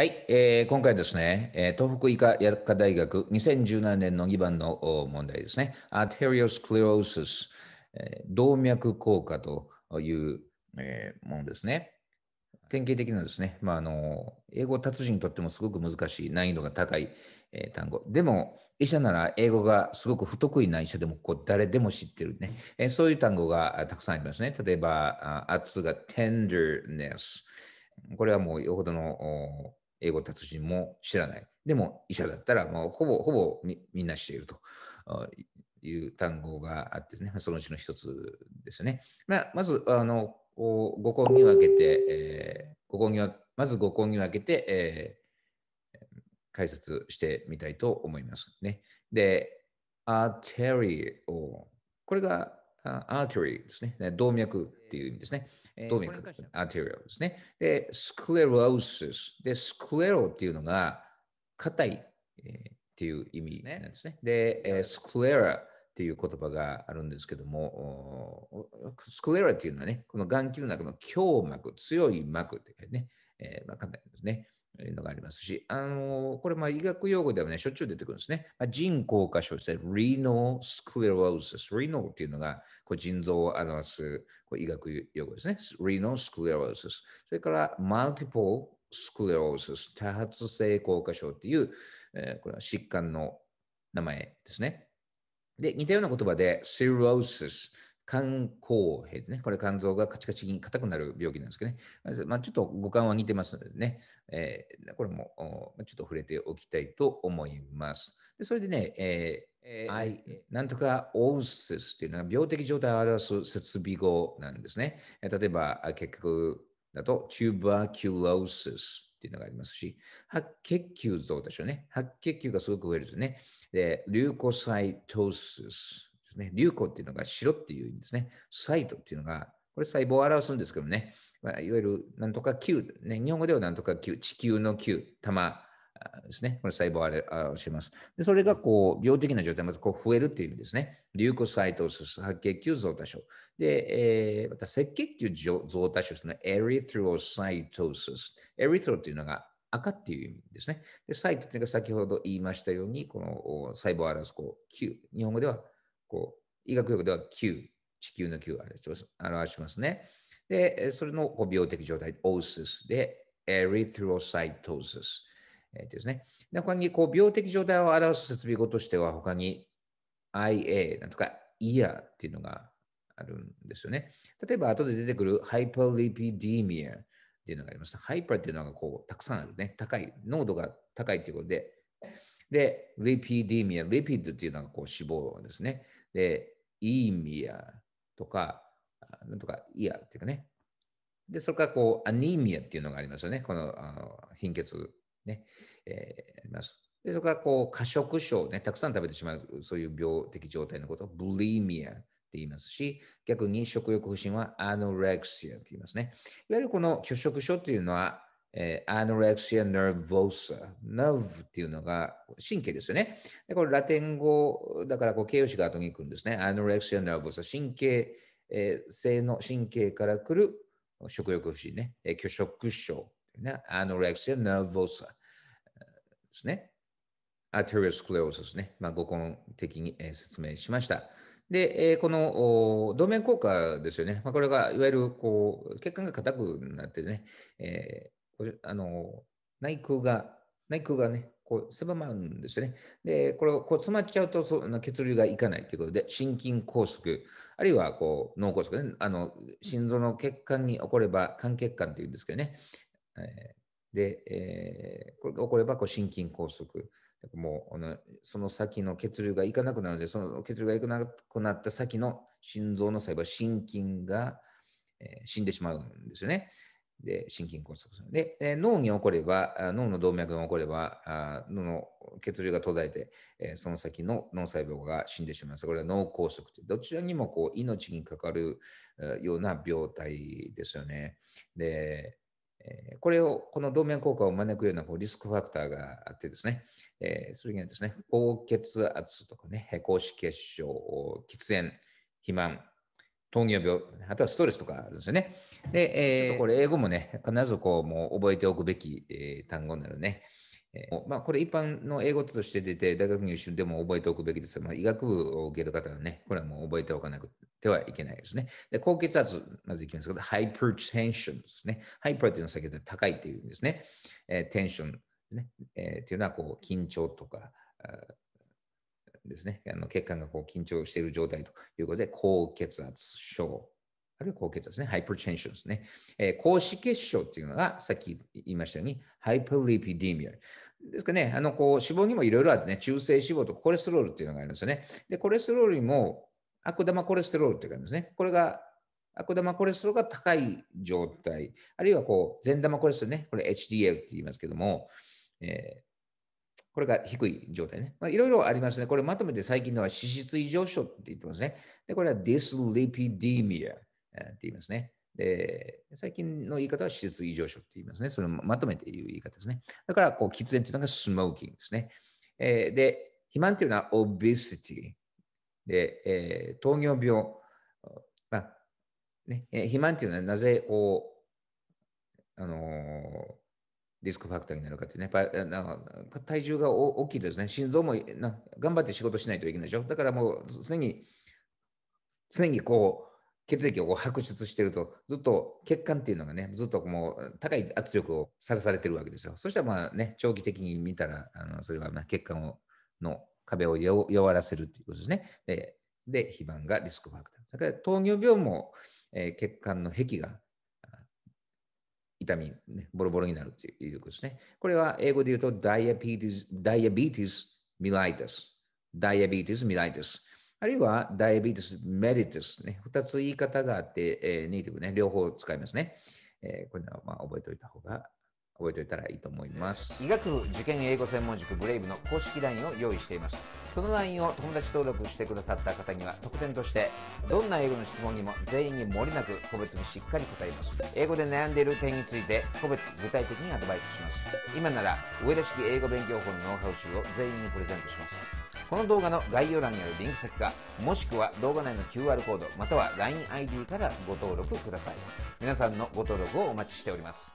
はい、えー、今回ですね、え東北医科薬科大学2017年の2番の問題ですね。アテリオスクレローシス、え動脈硬化という、えー、ものですね。典型的なですね、まあ、あの英語達人にとってもすごく難しい難易度が高い、えー、単語でも医者なら英語がすごく不得意な医者でもこう誰でも知ってるね、えー、そういう単語がたくさんありますね例えば圧が tenderness これはもうよほどの英語達人も知らない。でも医者だったら、まあ、ほぼほぼみんなしているという単語があってですね、そのうちの一つですね。まあ、まずあのご根に分けて、えー、ご根にまずご根に分けて、えー、解説してみたいと思いますね。で、アーテリオ。これがアーテリーですね。動脈っていう意味ですね。動脈、アーテリーですね。で、スクレローシス。で、スクレロっていうのが、硬い、えー、っていう意味なんですね。で、えー、スクレラっていう言葉があるんですけども、スクレラっていうのはね、この眼球の中の強膜、強い膜ってね、えーまあ、簡単ですね。いうのがありますし、あのこれまあ医学用語ではね、しょっちゅう出てくるんですね。まあ、腎硬化症ですね。renal sclerosis。renal っていうのがこう腎臓を表すこう医学用語ですね。renal sclerosis。それから multiple sclerosis。多発性硬化症っていう、えー、これは疾患の名前ですね。で、似たような言葉で cirrhosis。肝硬変ですね。これ肝臓がカチカチに硬くなる病気なんですけどね。まあ、ちょっと五感は似てますのでね、えー、これもちょっと触れておきたいと思います。でそれでね、えーえー、I なんとかオーシスというのが病的状態を表す設備語なんですね。例えば、結局だと、チューバーキュロー s スっていうのがありますし、白血球増でしょうね。白血球がすごく増えるとね、で、リューコサイトーシスですね。流行っていうのが白っていう意味ですね。サイトっていうのが、これ細胞を表すんですけどね、まあ、いわゆるなんとか球、ね、日本語ではなんとか球、地球の球、玉ですね。これ細胞を表します。でそれがこう病的な状態、まずこう増えるっていう意味ですね。流行サイトス、白血球増多症。で、えー、また赤血球増多症ですね。エリトロサイトス。エリトロっていうのが赤っていう意味ですね。で、サイトていうのが先ほど言いましたように、この細胞を表すこう球、日本語ではこう、医学用語では Q、地球の Q を表しますね。で、それのこう病的状態、オーシスで、エリトロサイトーシス。えですね。で、他にこう病的状態を表す設備語としては、他に IA なんとか i a っていうのがあるんですよね。例えば、後で出てくるハイパーリピディミアっていうのがあります。ハイパーっていうのがこうたくさんあるね。高い、濃度が高いということで、で、リピディミア、リピッドっていうのがこう脂肪ですね。で、イーミアとか、なんとかイアっていうかね。で、それからこう、アニミアっていうのがありますよね。このあの貧血ね、えー、あります。で、それからこう、過食症ね、たくさん食べてしまう、そういう病的状態のことをブリミアって言いますし、逆に食欲不振はアノレクシアって言いますね。いわゆるこの拒食症というのは、えー、アノレクシア・ナーヴォーサ。ナーヴっていうのが神経ですよね。でこれラテン語だからこう形容詞が後に来るんですね。アノレクシア・ナーヴォーサ。神経、えー、性の神経から来る食欲不振ね。えー、拒食症。ね、アノレクシア・ナーヴォーサ。ですね。アテリオスクレオスですね。まあ、語根的に、えー、説明しました。で、えー、この動盟効果ですよね。まあ、これがいわゆるこう血管が硬くなってね、えーあの内腔が、内腔がね、こう狭まるんですよね。で、これをこう詰まっちゃうとその血流がいかないということで、心筋梗塞、あるいはこう脳梗塞ね、あの心臓の血管に起これば肝血管というんですけどね、えー、で、えー、これが起こればこう心筋梗塞。もうあのその先の血流がいかなくなるので、その血流がいかなくなった先の心臓の細胞、心筋が、えー、死んでしまうんですよね。で心筋梗塞で、え脳に起これば脳の動脈が起こればあ脳の血流が途絶えて、えその先の脳細胞が死んでしまいますこれは脳梗塞というどちらにもこう命にかかるような病態ですよねでこれを、この動脈硬化を招くようなこうリスクファクターがあってですね、えそれにはですね、高血圧とかね、高脂血症、喫煙、肥満、糖尿病、あとはストレスとかあるんですよね。で、えー、これ英語もね、必ずこう、もう覚えておくべき、えー、単語なのね。えー、まあ、これ一般の英語として出て、大学入試でも覚えておくべきですが、まあ、医学部を受ける方はね、これはもう覚えておかなくてはいけないですね。で、高血圧、まずいきますけど、ハイプーテンションですね。ハイプーというのは先ほど高いというんですね。えー、テンション、ねえー、っていうのはこう緊張とか、ですね、あの血管がこう緊張している状態ということで、高血圧症、あるいは高血圧ね、ハイパーテンションですね。えー、高脂血症っていうのが、さっき言いましたように、ハイプリピディミア。ですかね、あのこう脂肪にもいろいろあってね、中性脂肪とコレステロールというのがあるんですよね。で、コレステロールにも悪玉コレステロールというのがあですね。これが悪玉コレステロールが高い状態、あるいはこう善玉コレステロールね、これ HDL って言いますけども、えーこれが低い状態ね。いろいろありますね。これまとめて最近のは脂質異常症って言ってますね。で、これはディスリピディアって言いますね。で、最近の言い方は脂質異常症って言いますね。それをまとめて言う言い方ですね。だから、こう、喫煙というのがスモーキングですね。えー、で、肥満というのはオブシティ。で、えー、糖尿病。まあね、肥満というのはなぜを、あのーリスクファクターになるかってね、や体重が大きいですね、心臓もな頑張って仕事しないといけないでしょ。だからもう常に、常にこう、血液を白出してると、ずっと血管っていうのがね、ずっともう高い圧力をさらされてるわけですよ。そしたらまあね、長期的に見たら、あのそれはま血管をの壁を弱らせるっていうことですね。で、で肥満がリスクファクター。だから糖尿病も、えー、血管の壁が痛み、ね、ボロボロになるということですね。これは英語で言うとダイア b ーティ s diabetes m e l l ス・ t u s diabetes m e あるいはダイアビーティ s メリテ l i ね。二つ言い方があって、えー、ネイティブね、両方使いますね。えー、これはまあ覚えておいた方が覚えておいたらいいと思います医学部受験英語専門塾ブレイブの公式 LINE を用意していますその LINE を友達登録してくださった方には特典としてどんな英語の質問にも全員に漏れなく個別にしっかり答えます英語で悩んでいる点について個別具体的にアドバイスします今なら上田式英語勉強法のノウハウ集を全員にプレゼントしますこの動画の概要欄にあるリンク先か、もしくは動画内の QR コード、または LINEID からご登録ください。皆さんのご登録をお待ちしております。